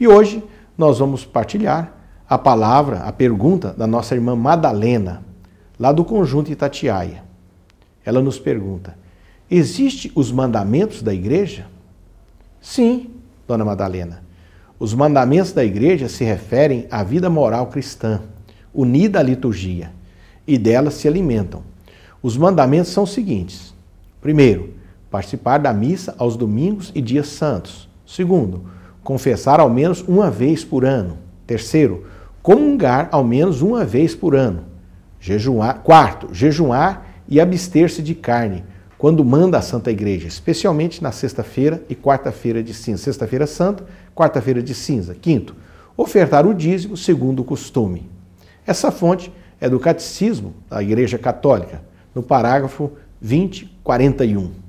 E hoje nós vamos partilhar a palavra, a pergunta da nossa irmã Madalena, lá do conjunto Itatiaia. Ela nos pergunta: Existem os mandamentos da igreja? Sim, dona Madalena. Os mandamentos da igreja se referem à vida moral cristã, unida à liturgia, e delas se alimentam. Os mandamentos são os seguintes: primeiro, participar da missa aos domingos e dias santos. Segundo, confessar ao menos uma vez por ano. Terceiro, comungar ao menos uma vez por ano. Jejuar. Quarto, jejuar e abster-se de carne, quando manda a Santa Igreja, especialmente na sexta-feira e quarta-feira de cinza. Sexta-feira santa, quarta-feira de cinza. Quinto, ofertar o dízimo segundo o costume. Essa fonte é do Catecismo da Igreja Católica, no parágrafo 2041.